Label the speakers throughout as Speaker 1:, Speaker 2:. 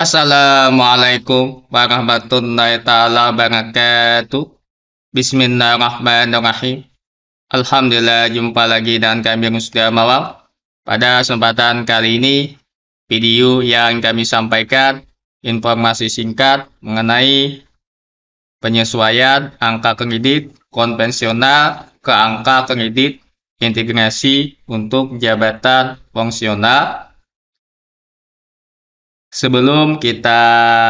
Speaker 1: Assalamualaikum warahmatullahi taala wabarakatuh. Bismillahirrahmanirrahim. Alhamdulillah jumpa lagi dengan kami sudah malam. Pada kesempatan kali ini, video yang kami sampaikan informasi singkat mengenai penyesuaian angka kredit konvensional ke angka kredit integrasi untuk jabatan fungsional Sebelum kita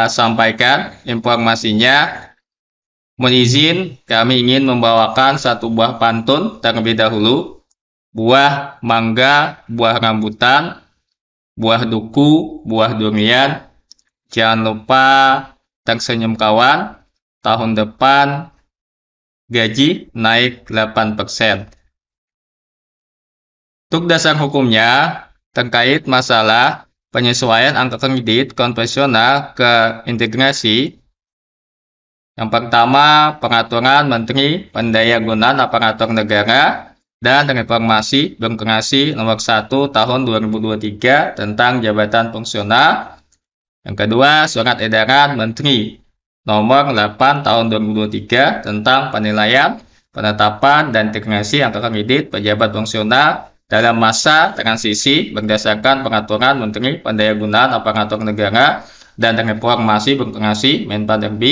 Speaker 1: sampaikan informasinya, mohon izin kami ingin membawakan satu buah pantun terlebih dahulu. Buah mangga, buah rambutan, buah duku, buah durian. Jangan lupa tersenyum kawan, tahun depan gaji naik 8%. Untuk dasar hukumnya, terkait masalah penyesuaian angka kredit konvensional ke integrasi. Yang pertama, pengaturan Menteri pendaya gunaan Aparatur Negara dan Reformasi Birokrasi Nomor 1 Tahun 2023 tentang Jabatan Fungsional. Yang kedua, Surat Edaran Menteri Nomor 8 Tahun 2023 tentang penilaian, penetapan, dan integrasi angka kredit pejabat fungsional dalam masa transisi berdasarkan peraturan Menteri Pendayagunaan Aparatur Negara dan Reformasi menpan rb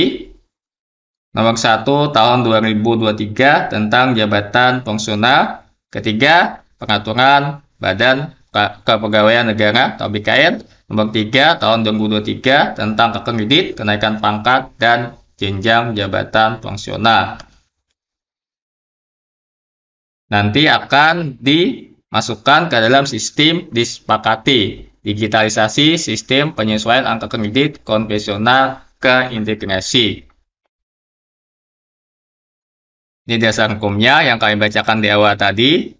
Speaker 1: Nomor 1 Tahun 2023 tentang jabatan fungsional. Ketiga, Peraturan Badan Kepegawaian Negara atau BKN. Nomor 3 Tahun 2023 tentang kekredit, kenaikan pangkat dan jenjang jabatan fungsional. Nanti akan di Masukkan ke dalam sistem disepakati. Digitalisasi sistem penyesuaian angka kredit konvensional ke
Speaker 2: integrasi. Ini dasar hukumnya yang kami bacakan di awal tadi.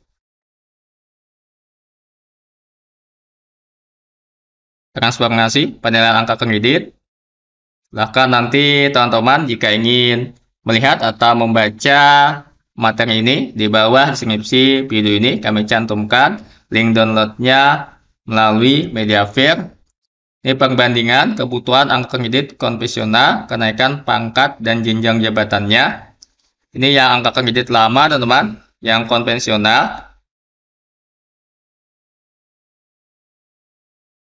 Speaker 2: Transformasi penilaian angka kredit. Silahkan
Speaker 1: nanti teman-teman jika ingin melihat atau membaca materi ini di bawah deskripsi video ini kami cantumkan link downloadnya melalui Mediafire. Ini perbandingan kebutuhan angka kredit konvensional, kenaikan pangkat dan jenjang jabatannya. Ini yang angka kredit lama,
Speaker 2: teman-teman, yang konvensional.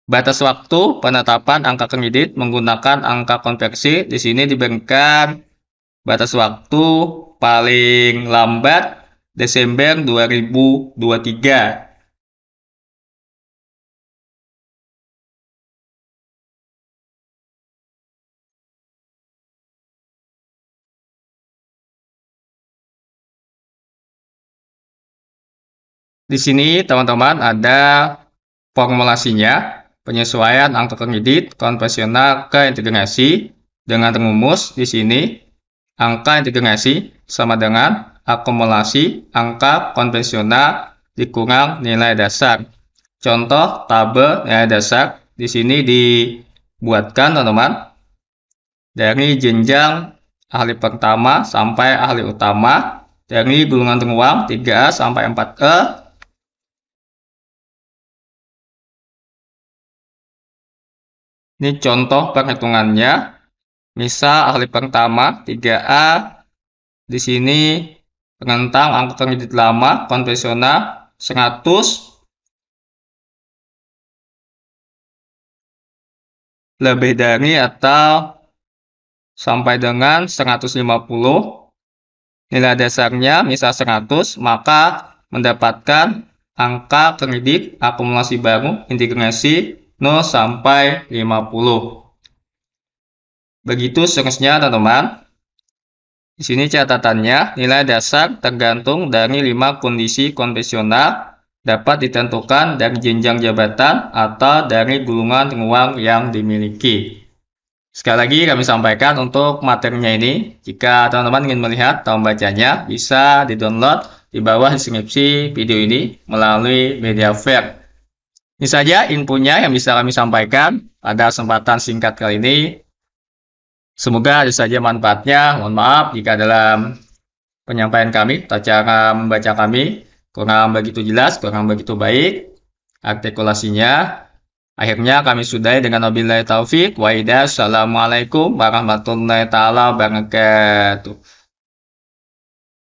Speaker 2: Batas waktu penetapan angka kredit menggunakan angka konveksi
Speaker 1: di sini diberikan batas waktu paling lambat
Speaker 2: Desember 2023. Di sini teman-teman ada
Speaker 1: formulasinya, penyesuaian angka kredit konvensional ke integrasi dengan rumus di sini angka integrasi sama dengan akumulasi angka konvensional dikurang nilai dasar. Contoh tabel nilai dasar di sini dibuatkan teman-teman dari jenjang ahli pertama sampai ahli utama dari gulungan
Speaker 2: ruang 3A sampai 4E Ini contoh perhitungannya. Misal ahli pertama 3A di sini penentang angka kredit lama konvensional 100 lebih dari atau sampai dengan 150 nilai dasarnya misal 100
Speaker 1: maka mendapatkan angka kredit akumulasi baru integrasi 0 sampai 50. Begitu seterusnya teman-teman. Di sini catatannya, nilai dasar tergantung dari lima kondisi konvensional dapat ditentukan dari jenjang jabatan atau dari gulungan uang yang dimiliki. Sekali lagi kami sampaikan untuk materinya ini, jika teman-teman ingin melihat atau membacanya, bisa di download di bawah deskripsi video ini melalui media fair. Ini saja inputnya yang bisa kami sampaikan pada kesempatan singkat kali ini. Semoga ada saja manfaatnya. Mohon maaf jika dalam penyampaian kami, baca cara membaca kami kurang begitu jelas, kurang begitu baik artikulasinya. Akhirnya kami sudahi dengan wabillahi taufik Waidah. Assalamualaikum warahmatullahi taala wabarakatuh.